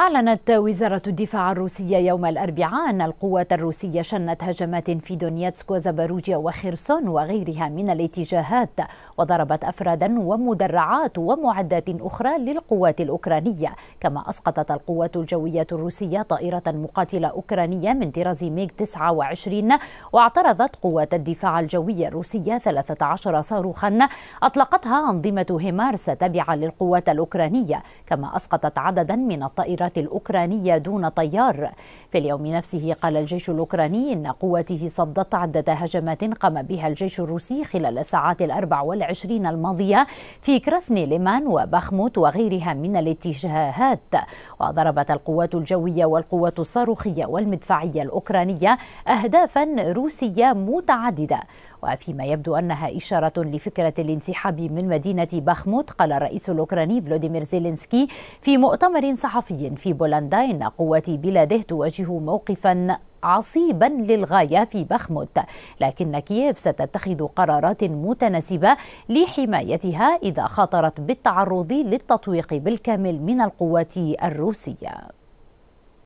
أعلنت وزارة الدفاع الروسية يوم الأربعاء أن القوات الروسية شنت هجمات في دونيتسك وزاباروجيا وخيرسون وغيرها من الاتجاهات وضربت أفرادا ومدرعات ومعدات أخرى للقوات الأوكرانية كما أسقطت القوات الجوية الروسية طائرة مقاتلة أوكرانية من طراز ميغ 29 واعترضت قوات الدفاع الجوية الروسية 13 صاروخا أطلقتها أنظمة هيمارس تابعة للقوات الأوكرانية كما أسقطت عددا من الطائرات القوات الأوكرانية دون طيار في اليوم نفسه قال الجيش الأوكراني إن قوته صدت عدة هجمات قام بها الجيش الروسي خلال الساعات الأربع والعشرين الماضية في كراسني ليمان وبخموت وغيرها من الاتجاهات وضربت القوات الجوية والقوات الصاروخية والمدفعية الأوكرانية أهدافا روسية متعددة وفيما يبدو أنها إشارة لفكرة الانسحاب من مدينة بخموت قال الرئيس الأوكراني فلوديمير زيلينسكي في مؤتمر صحفي في بولندا إن قوات بلاده تواجه موقفا عصيبا للغاية في بخموت لكن كييف ستتخذ قرارات متناسبة لحمايتها إذا خاطرت بالتعرض للتطويق بالكامل من القوات الروسية